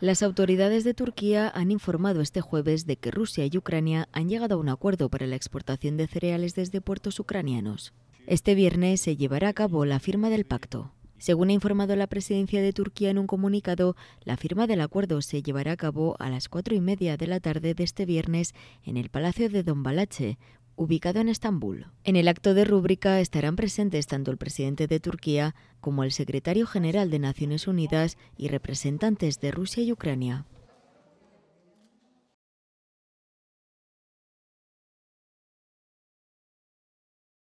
Las autoridades de Turquía han informado este jueves de que Rusia y Ucrania han llegado a un acuerdo para la exportación de cereales desde puertos ucranianos. Este viernes se llevará a cabo la firma del pacto. Según ha informado la presidencia de Turquía en un comunicado, la firma del acuerdo se llevará a cabo a las cuatro y media de la tarde de este viernes en el Palacio de Don Balache ubicado en Estambul. En el acto de rúbrica estarán presentes tanto el presidente de Turquía como el secretario general de Naciones Unidas y representantes de Rusia y Ucrania.